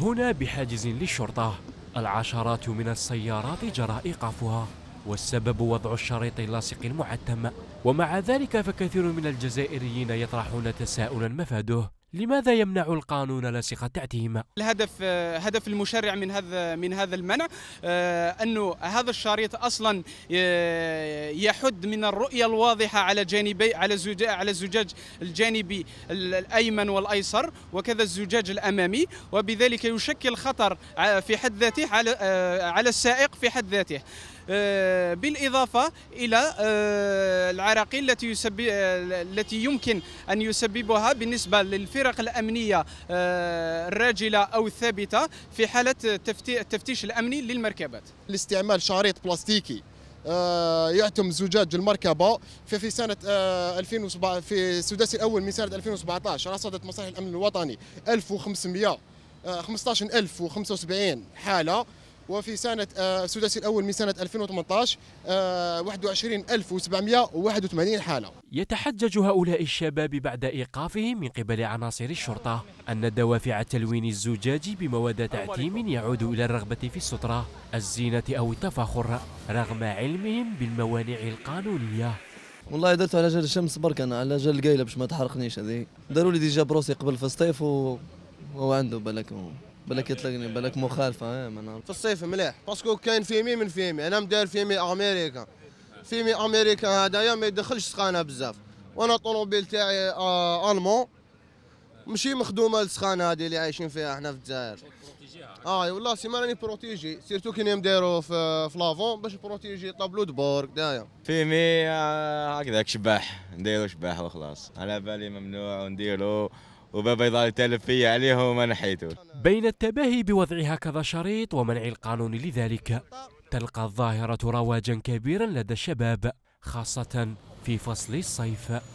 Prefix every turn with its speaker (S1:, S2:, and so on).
S1: هنا بحاجز للشرطة العشرات من السيارات جرى إيقافها والسبب وضع الشريط اللاصق المعتم ومع ذلك فكثير من الجزائريين يطرحون تساؤلا مفاده لماذا يمنع القانون لصقة تعتيهما؟ الهدف
S2: هدف المشرع من هذا من هذا المنع آه، انه هذا الشريط اصلا آه، يحد من الرؤيه الواضحه على جانبي على على الزجاج الجانبي الايمن والايسر وكذا الزجاج الامامي وبذلك يشكل خطر آه، في حد ذاته على على السائق في حد ذاته آه، بالاضافه الى آه، العراقيل التي يسبب آه، التي يمكن ان يسببها بالنسبه للفرق الامنيه الراجله او الثابته في حاله التفتيش الامني للمركبات.
S3: الاستعمال شريط بلاستيكي يعتم زجاج المركبة ففي سنة 2007 في السداسي الأول من سنة 2017 رصدت مصالح الأمن الوطني 1500 15075 حالة وفي سنة آه، السداسي الأول من سنة 2018
S1: 21781 آه، حالة يتحجج هؤلاء الشباب بعد إيقافهم من قبل عناصر الشرطة أن دوافع تلوين الزجاج بمواد تعتيم يعود إلى الرغبة في السترة الزينة أو التفاخر رغم علمهم بالموانع القانونية والله درت على جال الشمس برك انا على جال القايله باش ما تحرقنيش هذه داروا لي ديجا بروسي قبل في الصيف وهو عنده بالك بالك يطلقني بالك مخالفه إيه، من
S4: في الصيف مليح باسكو كاين فيمي من فيمي انا مدار فيمي امريكا فيمي امريكا هذايا ما يدخلش سخانه بزاف وانا الطوموبيل تاعي آه المون ماشي مخدومه السخانه هذه اللي عايشين فيها احنا في الجزائر اه والله سي راني بروتيجي سيرتو كي نديرو في فلافون لافون باش بروتيجي طابلو دبورك دايا
S1: فيمي آه، هكذاك شباح نديرو شباح وخلاص على بالي ممنوع ونديرو وبابا يضل فيا عليهم وما نحيته بين التباهي بوضع هكذا شريط ومنع القانون لذلك تلقى الظاهرة رواجا كبيرا لدى الشباب خاصة في فصل الصيف